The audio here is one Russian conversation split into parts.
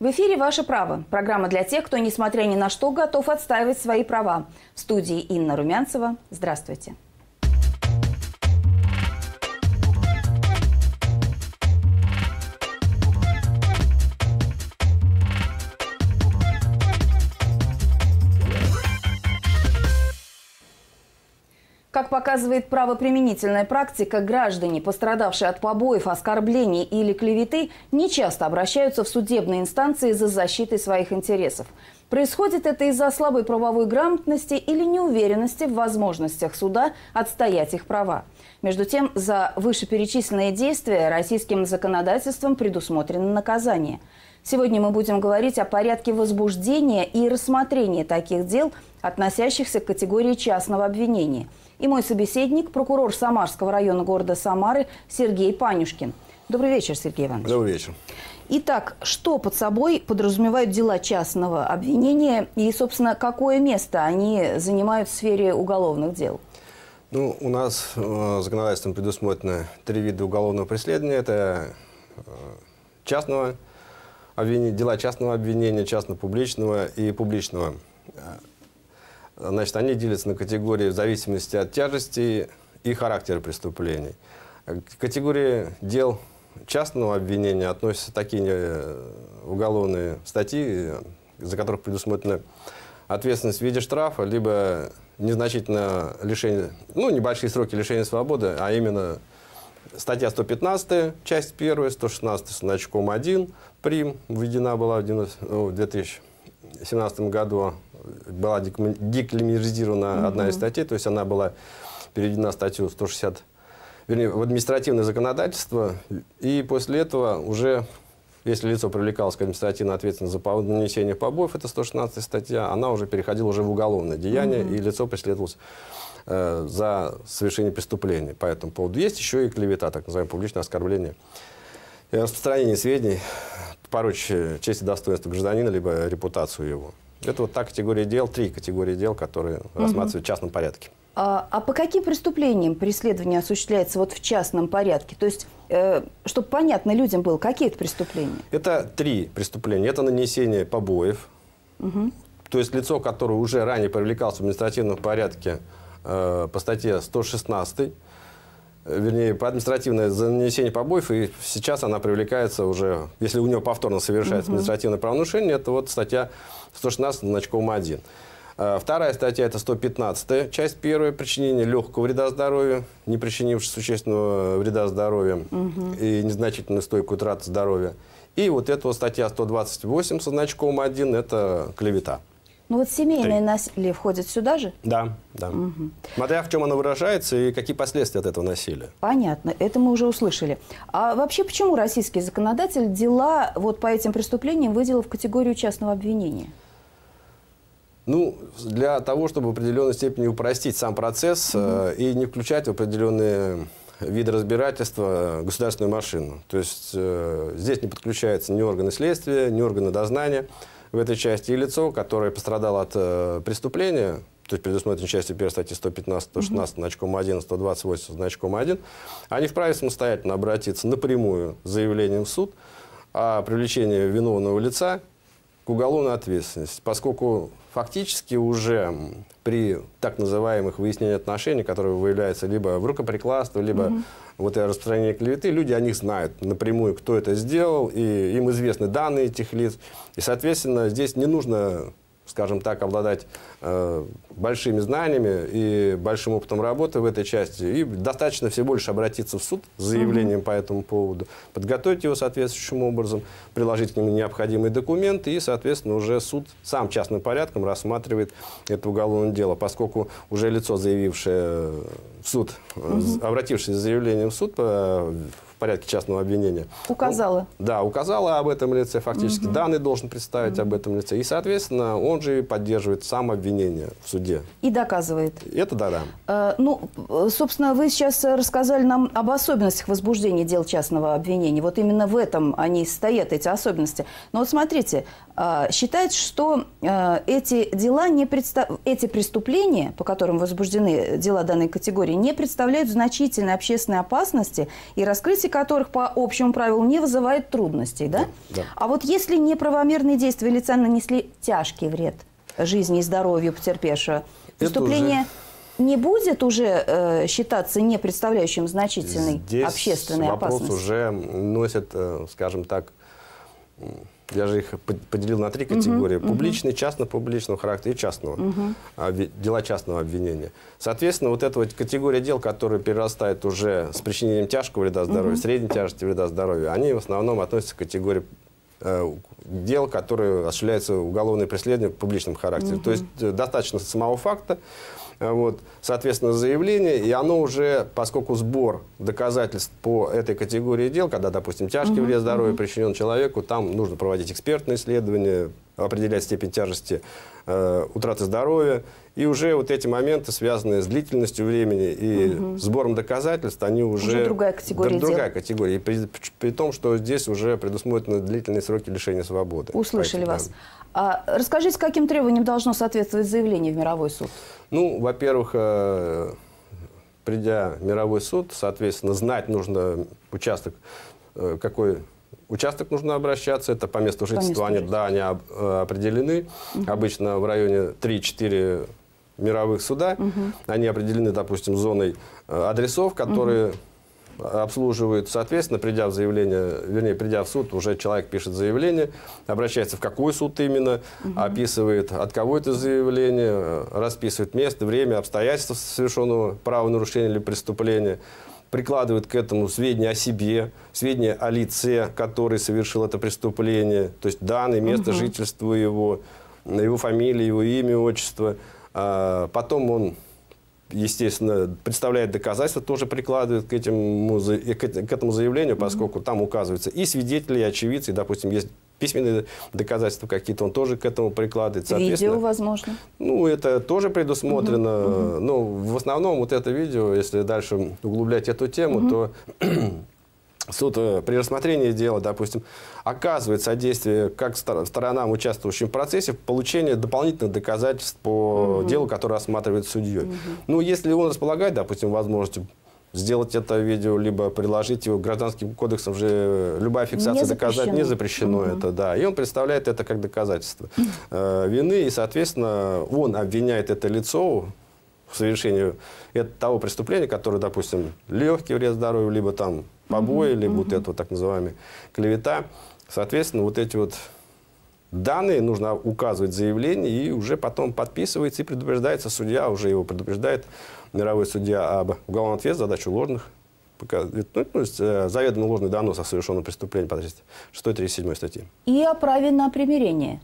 В эфире «Ваше право» – программа для тех, кто, несмотря ни на что, готов отстаивать свои права. В студии Инна Румянцева. Здравствуйте. показывает правоприменительная практика, граждане, пострадавшие от побоев, оскорблений или клеветы, не часто обращаются в судебные инстанции за защитой своих интересов. Происходит это из-за слабой правовой грамотности или неуверенности в возможностях суда отстоять их права. Между тем, за вышеперечисленные действия российским законодательством предусмотрено наказание. Сегодня мы будем говорить о порядке возбуждения и рассмотрения таких дел, относящихся к категории частного обвинения – и мой собеседник, прокурор Самарского района города Самары Сергей Панюшкин. Добрый вечер, Сергей Иванович. Добрый вечер. Итак, что под собой подразумевают дела частного обвинения и, собственно, какое место они занимают в сфере уголовных дел? Ну, у нас э, законодательством предусмотрено три вида уголовного преследования. Это э, частного обвинения, дела частного обвинения, частно-публичного и публичного. Э, Значит, они делятся на категории в зависимости от тяжести и характера преступлений. К категории дел частного обвинения относятся такие э, уголовные статьи, за которых предусмотрена ответственность в виде штрафа, либо незначительное лишение, ну, небольшие сроки лишения свободы, а именно статья 115, часть 1, 116 с значком 1, прим, введена была в 2017 ну, году, была декриминизирована mm одна из статей, то есть она была переведена в статью 160, вернее, в административное законодательство, и после этого уже, если лицо привлекалось к административной ответственности за нанесение побоев, это 116 статья, она уже переходила уже в уголовное деяние, mm и лицо преследовалось э, за совершение преступления по этому поводу. Есть еще и клевета, так называемое публичное оскорбление распространение сведений, порочащие чести достоинства гражданина, либо репутацию его. Это вот та категория дел, три категории дел, которые угу. рассматривают в частном порядке. А, а по каким преступлениям преследование осуществляется вот в частном порядке? То есть, э, чтобы понятно людям было, какие это преступления? Это три преступления. Это нанесение побоев, угу. то есть лицо, которое уже ранее привлекалось в административном порядке э, по статье 116 вернее, по административное за нанесение побоев, и сейчас она привлекается уже, если у нее повторно совершается угу. административное правонарушение, это вот статья 116 значком 1. Вторая статья – это 115 часть первая, причинение легкого вреда здоровью, не причинившего существенного вреда здоровью угу. и незначительную стойкую трату здоровья. И вот эта вот статья 128 со значком 1 – это клевета. Ну вот семейное Три. насилие входит сюда же? Да, да. Угу. Смотря в чем оно выражается и какие последствия от этого насилия. Понятно, это мы уже услышали. А вообще почему российский законодатель дела вот по этим преступлениям выделил в категорию частного обвинения? Ну, для того, чтобы в определенной степени упростить сам процесс угу. э, и не включать в определенные виды разбирательства государственную машину. То есть э, здесь не подключаются ни органы следствия, ни органы дознания в этой части, и лицо, которое пострадало от э, преступления, то есть предусмотрено частью 1 статьи 115, 116, угу. значком 1, 128, значком 1, они вправе самостоятельно обратиться напрямую с заявлением в суд о привлечении виновного лица к уголовной ответственности, поскольку фактически уже при так называемых выяснении отношений, которые выявляются либо в рукоприкладство, либо угу. вот это распространение клеветы, люди о них знают напрямую, кто это сделал, и им известны данные этих лиц. И, соответственно, здесь не нужно скажем так, обладать э, большими знаниями и большим опытом работы в этой части. И достаточно все больше обратиться в суд с заявлением по этому поводу, подготовить его соответствующим образом, приложить к нему необходимые документы, и, соответственно, уже суд сам частным порядком рассматривает это уголовное дело, поскольку уже лицо, заявившее э, в суд, mm -hmm. обратившись с заявлением в суд по порядке частного обвинения. Указала. Он, ну, да, указала об этом лице, фактически угу. данные должен представить угу. об этом лице. И, соответственно, он же поддерживает сам обвинение в суде. И доказывает. Это да, да. Э, ну, э, собственно, вы сейчас рассказали нам об особенностях возбуждения дел частного обвинения. Вот именно в этом они стоят, эти особенности. Но вот смотрите, э, считается, что э, эти дела не представ... эти преступления, по которым возбуждены дела данной категории, не представляют значительной общественной опасности и раскрытие принятие которых по общему правилу не вызывает трудностей, да? да? А вот если неправомерные действия лица нанесли тяжкий вред жизни и здоровью потерпевшего, преступление не будет уже э, считаться не представляющим значительной Здесь общественной вопрос опасности? вопрос уже носит, э, скажем так, я же их поделил на три категории. Угу, Публичный, угу. частно-публичного характера и частного. Угу. Дела частного обвинения. Соответственно, вот эта вот категория дел, которые перерастает уже с причинением тяжкого вреда здоровью, угу. средней тяжести вреда здоровью, они в основном относятся к категории э, дел, которые осуществляются уголовное преследование в публичном характере. Угу. То есть э, достаточно самого факта, Э, вот, соответственно, заявление, и оно уже, поскольку сбор доказательств по этой категории дел, когда, допустим, тяжкий угу, вред здоровью угу. причинен человеку, там нужно проводить экспертные исследования, определять степень тяжести э, утраты здоровья. И уже вот эти моменты, связанные с длительностью времени и угу. сбором доказательств, они уже... Уже другая категория. Да, другая категория. И при, при том, что здесь уже предусмотрены длительные сроки лишения свободы. Услышали вас. Да. А, расскажите, каким требованиям должно соответствовать заявление в мировой суд? Ну, во-первых... Э, придя в мировой суд, соответственно, знать нужно участок, э, какой участок нужно обращаться, это по месту жительства, по месту они, да, они об, э, определены. Угу. Обычно в районе 3-4 мировых суда, угу. они определены, допустим, зоной э, адресов, которые угу. обслуживают, соответственно, придя в заявление, вернее, придя в суд, уже человек пишет заявление, обращается в какой суд именно, угу. описывает, от кого это заявление, э, расписывает место, время, обстоятельства совершенного правонарушения или преступления прикладывает к этому сведения о себе, сведения о лице, который совершил это преступление, то есть данные, место угу. жительства его, его фамилия, его имя, отчество. А потом он, естественно, представляет доказательства, тоже прикладывает к этому, к этому заявлению, поскольку угу. там указываются и свидетели, и очевидцы, и, допустим, есть письменные доказательства какие-то он тоже к этому прикладывает. Видео, возможно? Ну, это тоже предусмотрено. Угу, угу. Ну, в основном вот это видео, если дальше углублять эту тему, угу. то суд э, при рассмотрении дела, допустим, оказывает содействие как сторонам, участвующим в процессе, в получении дополнительных доказательств по угу. делу, которое рассматривает судьей. Угу. Ну, если он располагает, допустим, возможностью сделать это видео, либо предложить его. Гражданским кодексом же э, любая фиксация не доказать не запрещено угу. это, да. И он представляет это как доказательство э, вины, и, соответственно, он обвиняет это лицо в совершении того преступления, которое, допустим, легкий вред здоровью, либо там побои, угу. либо угу. вот это вот так называемая клевета. Соответственно, вот эти вот данные, нужно указывать заявление, и уже потом подписывается и предупреждается судья, уже его предупреждает мировой судья об уголовном ответственности за дачу ложных ну, то есть э, заведомо ложный донос о совершенном преступлении по 637 статье. И о праве на примирение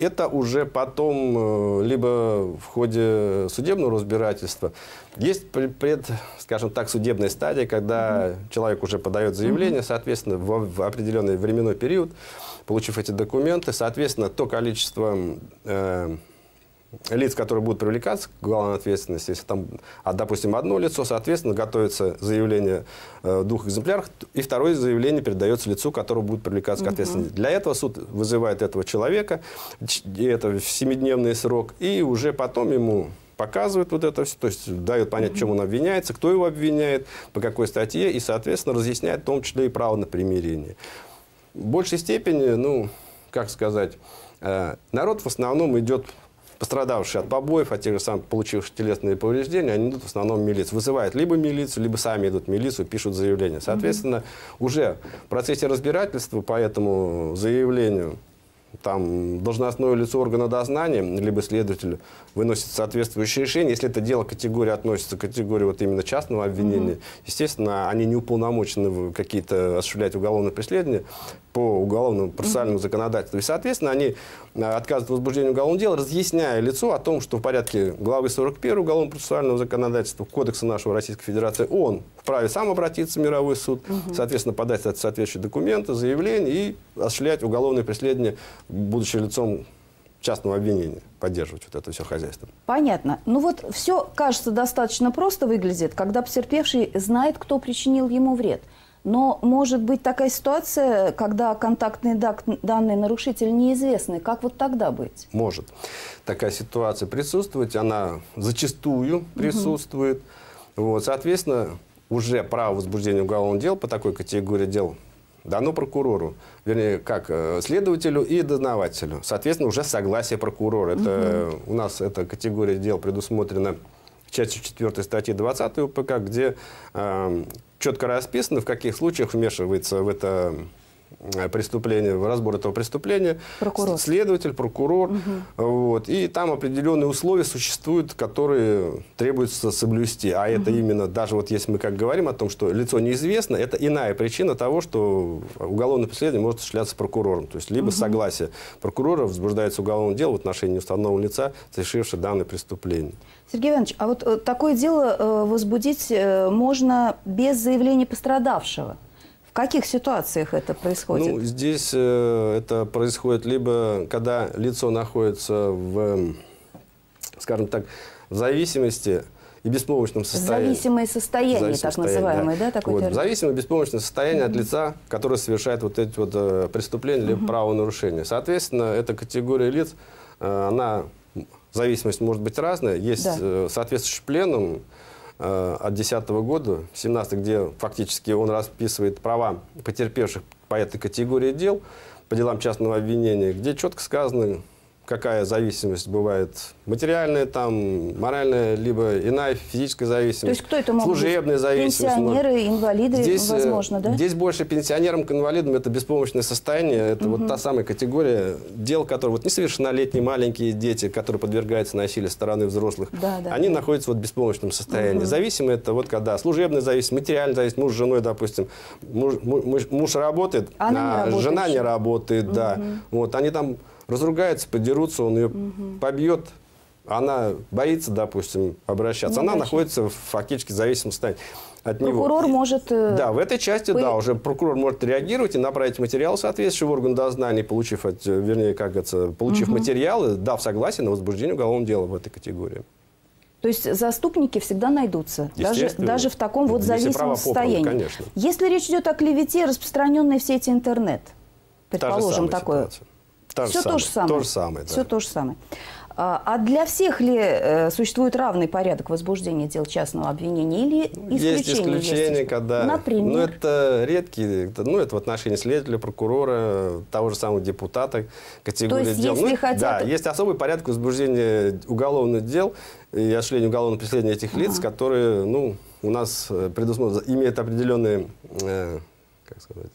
это уже потом э, либо в ходе судебного разбирательства. Есть пред, скажем так, судебная стадия, когда угу. человек уже подает заявление, соответственно, в, в определенный временной период, получив эти документы, соответственно, то количество э, лиц, которые будут привлекаться к уголовной ответственности, если там, а, допустим, одно лицо, соответственно, готовится заявление э, в двух экземплярах, и второе заявление передается лицу, которое будет привлекаться угу. к ответственности. Для этого суд вызывает этого человека, и это семидневный срок, и уже потом ему показывают вот это все, то есть дают понять, чем он обвиняется, кто его обвиняет, по какой статье, и, соответственно, разъясняет в том числе и право на примирение. В большей степени, ну, как сказать, э, народ в основном идет пострадавшие от побоев, от тех же самых получивших телесные повреждения, они идут в основном в милицию. Вызывают либо милицию, либо сами идут в милицию, пишут заявление. Соответственно, mm -hmm. уже в процессе разбирательства по этому заявлению там должностное лицо органа дознания, либо следователь выносит соответствующее решение. Если это дело категории относится к категории вот именно частного обвинения, mm-hmm. естественно, они не уполномочены какие-то осуществлять уголовное преследование по уголовному процессуальному mm-hmm. законодательству. И, соответственно, они отказывают от возбуждения уголовного дела, разъясняя лицо о том, что в порядке главы 41 уголовного процессуального законодательства Кодекса нашего Российской Федерации он вправе сам обратиться в мировой суд, mm-hmm. соответственно, подать соответствующие документы, заявление и осуществлять уголовное преследование будучи лицом частного обвинения, поддерживать вот это все хозяйство. Понятно. Ну вот все, кажется, достаточно просто выглядит, когда потерпевший знает, кто причинил ему вред. Но может быть такая ситуация, когда контактные данные нарушителя неизвестны. Как вот тогда быть? Может. Такая ситуация присутствовать, она зачастую присутствует. Угу. Вот, соответственно, уже право возбуждения уголовного дела по такой категории дел дано прокурору, вернее, как э, следователю и дознавателю. Соответственно, уже согласие прокурора. Угу. Это, у нас эта категория дел предусмотрена частью 4 статьи 20 УПК, где э, четко расписано, в каких случаях вмешивается в это Э, преступления, разбор этого преступления. Прокурор. Следователь, прокурор. Угу. Вот. И там определенные условия существуют, которые требуется соблюсти. А угу. это именно, даже вот если мы как говорим о том, что лицо неизвестно, это иная причина того, что уголовное преследование может осуществляться прокурором. То есть либо угу. согласие прокурора возбуждается уголовное дело в отношении неустановленного лица, совершившего данное преступление. Сергей Иванович, а вот э, такое дело э, возбудить можно без заявления пострадавшего? В каких ситуациях это происходит? Ну, здесь э, это происходит либо когда лицо находится в, скажем так, в зависимости и беспомощном состоянии. Зависимое состояние, Зависимое так состояние, называемое, да, да вот. Зависимое беспомощное состояние mm -hmm. от лица, которое совершает вот эти вот э, преступления mm -hmm. или правонарушения. Соответственно, эта категория лиц, э, она, зависимость может быть разная. Есть да. э, соответствующий пленум, Э, от 2010 года, 17 где фактически он расписывает права потерпевших по этой категории дел, по делам частного обвинения, где четко сказано, какая зависимость бывает. Материальная, там, моральная, либо иная физическая зависимость. То есть кто это могут Служебная быть? зависимость. Пенсионеры, может. инвалиды, здесь, э, возможно, да? Здесь больше пенсионерам к инвалидам это беспомощное состояние. Это угу. вот та самая категория дел, которые вот несовершеннолетние маленькие дети, которые подвергаются насилию стороны взрослых, да, да. они находятся вот в беспомощном состоянии. Угу. Зависимы это вот когда служебная зависимость, материальная зависимость, муж с женой, допустим, муж, муж, муж работает, Она а не жена не работает, угу. да. Вот они там разругается, подерутся, он ее угу. побьет, она боится, допустим, обращаться, не она значит. находится в фактически зависимом состоянии от прокурор него. может... Э, да, в этой части, вы... да, уже прокурор может реагировать и направить материал соответствующий в орган дознания, получив, от, э, вернее, как это, получив угу. материалы, дав согласие на возбуждение уголовного дела в этой категории. То есть заступники всегда найдутся, даже, даже в таком вот зависимом состоянии. Попран, конечно. Если речь идет о клевете, распространенной в сети интернет, предположим, такое, ситуация. Та Все самое, то же самое. То же самое да. Все то же самое. А, а для всех ли э, существует равный порядок возбуждения дел частного обвинения или ну, исключения? Есть исключения, есть... когда... Например? Ну, это редкие, ну, это в отношении следователя, прокурора, того же самого депутата, категории дел. То есть, дел. Если ну, хотят... Да, есть особый порядок возбуждения уголовных дел и осуществления уголовного преследования этих лиц, ага. которые, ну, у нас э, предусмотрено, имеют определенный, э, как сказать,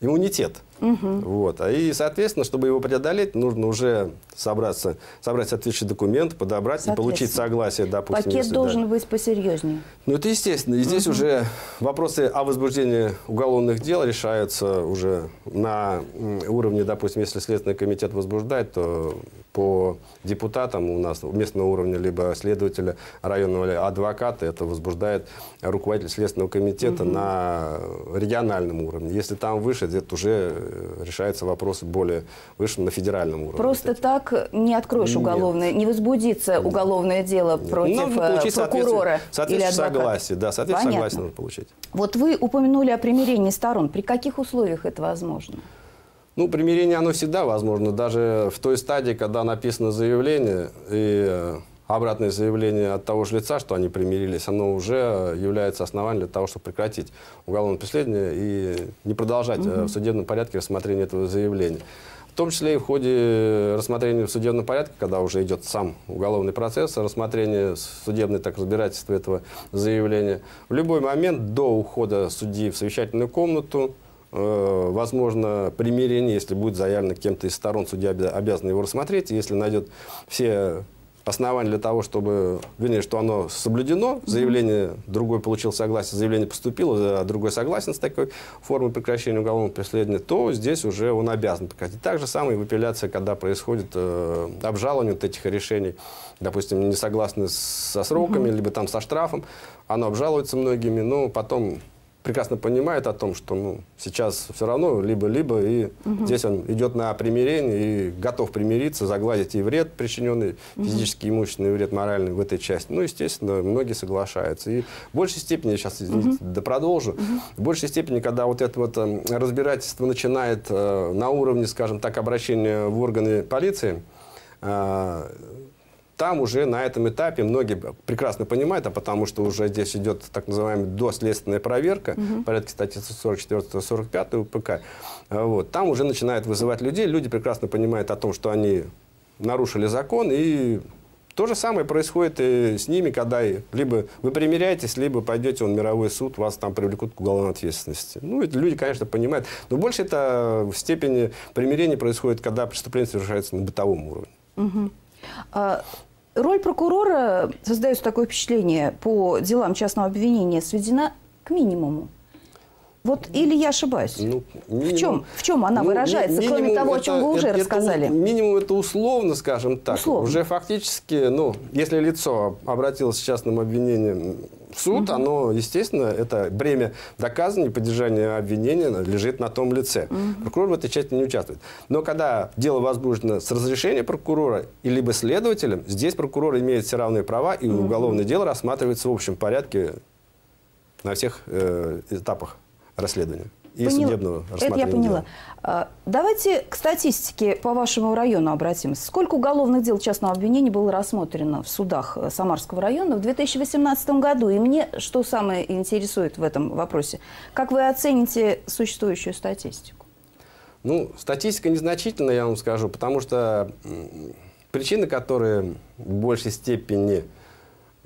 иммунитет. Угу. Вот. А и, соответственно, чтобы его преодолеть, нужно уже собраться, собрать соответствующие документы, подобрать и получить согласие, допустим. Пакет если, должен да. быть посерьезнее. Ну, это естественно. И здесь угу. уже вопросы о возбуждении уголовных дел решаются уже на уровне, допустим, если Следственный комитет возбуждает, то по депутатам у нас местного уровня, либо следователя районного или адвоката, это возбуждает руководитель Следственного комитета угу. на региональном уровне. Если там выше, где-то уже Э, решаются вопросы более выше на федеральном уровне. Просто кстати. так не откроешь уголовное, Нет. не возбудится Нет. уголовное дело Нет. против ну, э, получить прокурора соответствие, или адвоката. да, соответственно, Понятно. согласие нужно получить. Вот вы упомянули о примирении сторон. При каких условиях это возможно? Ну, примирение, оно всегда возможно. Даже в той стадии, когда написано заявление, и э, обратное заявление от того же лица, что они примирились, оно уже является основанием для того, чтобы прекратить уголовное преследование и не продолжать угу. в судебном порядке рассмотрение этого заявления. В том числе и в ходе рассмотрения в судебном порядке, когда уже идет сам уголовный процесс, рассмотрение судебное так, разбирательство этого заявления, в любой момент до ухода судьи в совещательную комнату, э, возможно, примирение, если будет заявлено кем-то из сторон, судья обязан его рассмотреть, если найдет все оснований для того, чтобы, вернее, что оно соблюдено, заявление другой получил согласие, заявление поступило, а другой согласен с такой формой прекращения уголовного преследования, то здесь уже он обязан прекратить. Так же самое и в апелляции, когда происходит э, обжалование вот этих решений, допустим, не согласны со сроками, либо там со штрафом, оно обжалуется многими, но потом прекрасно понимает о том, что ну, сейчас все равно либо-либо, и угу. здесь он идет на примирение и готов примириться, загладить и вред причиненный, угу. физический, имущественный вред, моральный в этой части. Ну, естественно, многие соглашаются. И в большей степени, я сейчас, извините, угу. да продолжу, угу. в большей степени, когда вот это вот э, разбирательство начинает э, на уровне, скажем так, обращения в органы полиции, э, там уже на этом этапе многие прекрасно понимают, а потому что уже здесь идет так называемая доследственная проверка, угу. порядке статьи 44-45 УПК. А, вот. Там уже начинают вызывать людей, люди прекрасно понимают о том, что они нарушили закон и то же самое происходит и с ними, когда либо вы примиряетесь, либо пойдете в мировой суд, вас там привлекут к уголовной ответственности. Ну, это люди, конечно, понимают. Но больше это в степени примирения происходит, когда преступление совершается на бытовом уровне. Угу. А, роль прокурора, э, создается такое впечатление, по делам частного обвинения сведена к минимуму. Вот или я ошибаюсь? Ну, минимум, в, чем, в чем она выражается, ми кроме того, это, о чем вы уже это, рассказали? Это, минимум это условно, скажем так. Условно. Уже фактически, ну, если лицо обратилось с частным обвинением в суд, угу. оно, естественно, это бремя доказания и поддержания обвинения лежит на том лице. Угу. Прокурор в этой части не участвует. Но когда дело возбуждено с разрешения прокурора и либо следователем, здесь прокурор имеет все равные права, и угу. уголовное дело рассматривается в общем порядке на всех э, этапах расследования и поняла. судебного Это я поняла. Дела. Давайте к статистике по вашему району обратимся. Сколько уголовных дел частного обвинения было рассмотрено в судах э, Самарского района в 2018 году? И мне что самое интересует в этом вопросе? Как вы оцените существующую статистику? Ну, статистика незначительная, я вам скажу, потому что причины, которые в большей степени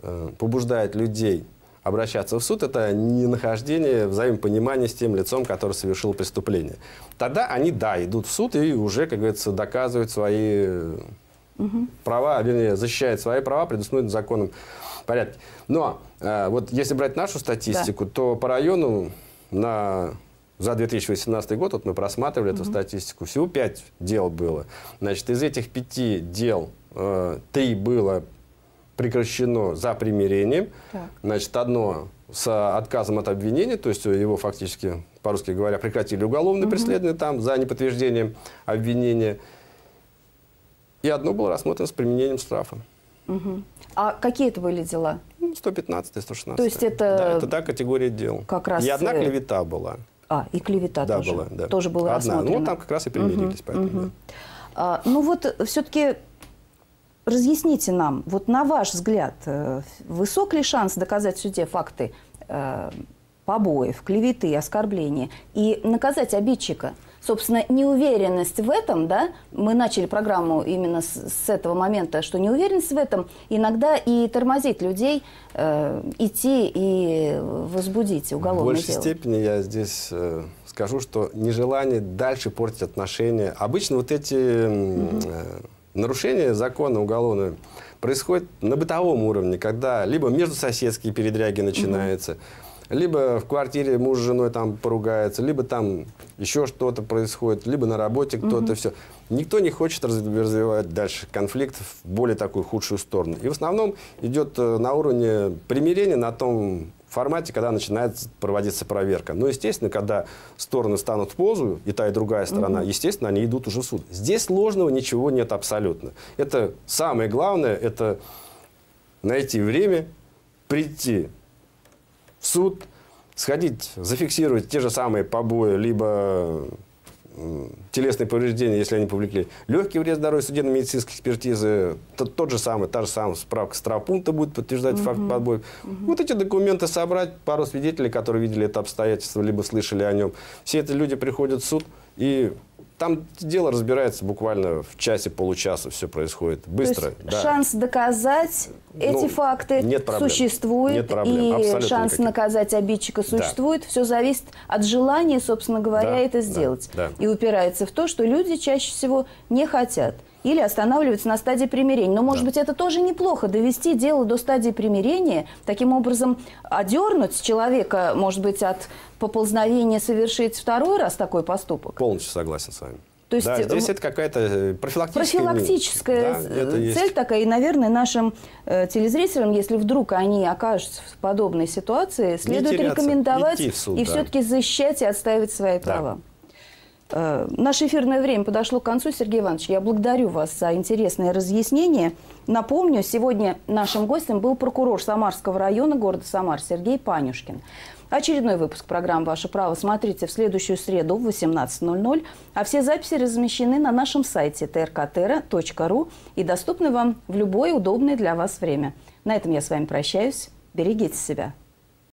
э, побуждают людей обращаться в суд, это не нахождение взаимопонимания с тем лицом, который совершил преступление. Тогда они, да, идут в суд и уже, как говорится, доказывают свои угу. права, а, вернее, защищают свои права, предусмотренные законом порядке. Но э, вот если брать нашу статистику, да. то по району на за 2018 год, вот мы просматривали угу. эту статистику, всего 5 дел было. Значит, из этих 5 дел э, 3 было прекращено за примирением. Так. Значит, одно с отказом от обвинения, то есть его фактически, по-русски говоря, прекратили уголовное угу. преследование там за неподтверждением обвинения. И одно было рассмотрено с применением штрафа. Угу. А какие это были дела? 115 ну, 116. То есть это... Да, это та категория дел. Как раз... И одна э, клевета была. А, и клевета да, тоже. Была, да, тоже была Одна. Ну, там как раз и примирились. Угу, поэтому, угу. Да. А, ну, вот все-таки разъясните нам, вот на ваш взгляд, э, высок ли шанс доказать в суде факты э, побоев, клеветы, оскорбления и наказать обидчика? Собственно, неуверенность в этом, да, мы начали программу именно с, с этого момента, что неуверенность в этом иногда и тормозит людей э, идти и возбудить уголовное дело. В большей дело. степени я здесь э, скажу, что нежелание дальше портить отношения. Обычно вот эти... Э, Нарушение закона уголовного происходит на бытовом уровне, когда либо между соседские передряги начинаются, либо в квартире муж с женой там поругается, либо там еще что-то происходит, либо на работе кто-то все. Никто не хочет развивать дальше конфликт в более такую худшую сторону. И в основном идет э, на уровне примирения, на том формате, когда начинает проводиться проверка. Но, естественно, когда стороны станут в позу, и та, и другая сторона, угу. естественно, они идут уже в суд. Здесь ложного ничего нет абсолютно. Это самое главное, это найти время, прийти в суд, сходить, зафиксировать те же самые побои, либо телесные повреждения, если они повлекли легкий вред здоровью, судебно-медицинской экспертизы, то, тот же самый, та же самая справка с будет подтверждать угу. факт подбоя. Угу. Вот эти документы собрать, пару свидетелей, которые видели это обстоятельство, либо слышали о нем. Все эти люди приходят в суд и там дело разбирается буквально в часе, получаса, все происходит быстро. То есть да. Шанс доказать ну, эти факты нет проблем. существует, нет проблем. и Абсолютно шанс никаких. наказать обидчика существует. Да. Все зависит от желания, собственно говоря, да, это сделать. Да, да. И упирается упирается в то, что люди чаще всего не хотят или останавливаются на стадии примирения. Но, может да. быть, это тоже неплохо, довести дело до стадии примирения, таким образом одернуть человека, может быть, от поползновения совершить второй раз такой поступок? Полностью согласен с вами. То есть, да, э, здесь это какая-то э, профилактическая, профилактическая да, цель такая. И, наверное, нашим э, телезрителям, если вдруг они окажутся в подобной ситуации, следует рекомендовать суд, и да. все-таки защищать и отстаивать свои да. права. Э, наше эфирное время подошло к концу. Сергей Иванович, я благодарю вас за интересное разъяснение. Напомню, сегодня нашим гостем был прокурор Самарского района города Самар Сергей Панюшкин. Очередной выпуск программы «Ваше право» смотрите в следующую среду в 18.00, а все записи размещены на нашем сайте trktera.ru и доступны вам в любое удобное для вас время. На этом я с вами прощаюсь. Берегите себя.